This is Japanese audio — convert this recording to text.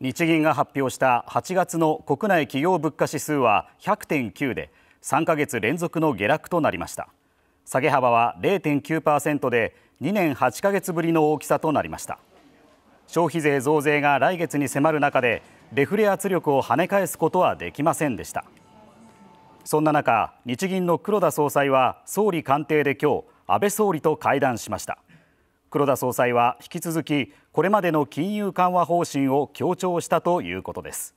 日銀が発表した8月の国内企業物価指数は100.9で3ヶ月連続の下落となりました下げ幅は0.9%で2年8か月ぶりの大きさとなりました消費税増税が来月に迫る中でデフレ圧力を跳ね返すことはできませんでしたそんな中日銀の黒田総裁は総理官邸で今日安倍総理と会談しました黒田総裁は引き続きこれまでの金融緩和方針を強調したということです